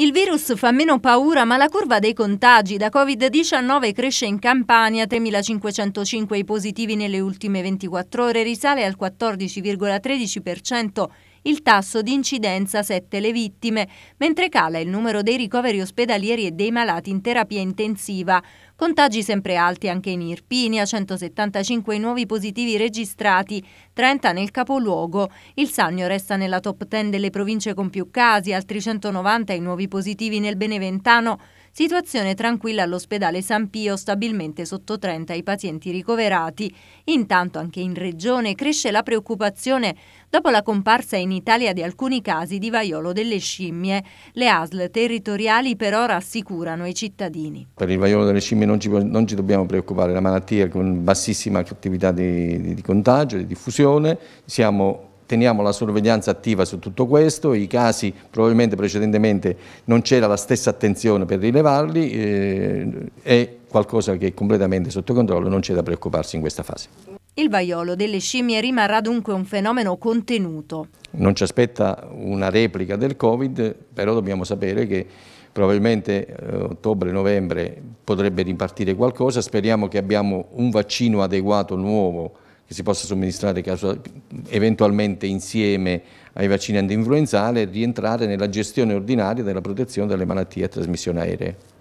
Il virus fa meno paura, ma la curva dei contagi da Covid-19 cresce in Campania, 3.505 i positivi nelle ultime 24 ore, risale al 14,13% il tasso di incidenza 7 le vittime, mentre cala il numero dei ricoveri ospedalieri e dei malati in terapia intensiva. Contagi sempre alti anche in Irpinia, 175 i nuovi positivi registrati, 30 nel capoluogo. Il Sannio resta nella top 10 delle province con più casi, altri 190 i nuovi positivi nel Beneventano, Situazione tranquilla all'ospedale San Pio, stabilmente sotto 30 i pazienti ricoverati. Intanto anche in regione cresce la preoccupazione dopo la comparsa in Italia di alcuni casi di vaiolo delle scimmie. Le ASL territoriali per ora assicurano i cittadini. Per il vaiolo delle scimmie non ci, non ci dobbiamo preoccupare, la malattia è con bassissima attività di, di, di contagio, di diffusione, siamo teniamo la sorveglianza attiva su tutto questo, i casi probabilmente precedentemente non c'era la stessa attenzione per rilevarli, eh, è qualcosa che è completamente sotto controllo, non c'è da preoccuparsi in questa fase. Il vaiolo delle scimmie rimarrà dunque un fenomeno contenuto. Non ci aspetta una replica del Covid, però dobbiamo sapere che probabilmente eh, ottobre-novembre potrebbe ripartire qualcosa, speriamo che abbiamo un vaccino adeguato nuovo che si possa somministrare eventualmente insieme ai vaccini antinfluenzale e rientrare nella gestione ordinaria della protezione dalle malattie a trasmissione aerea.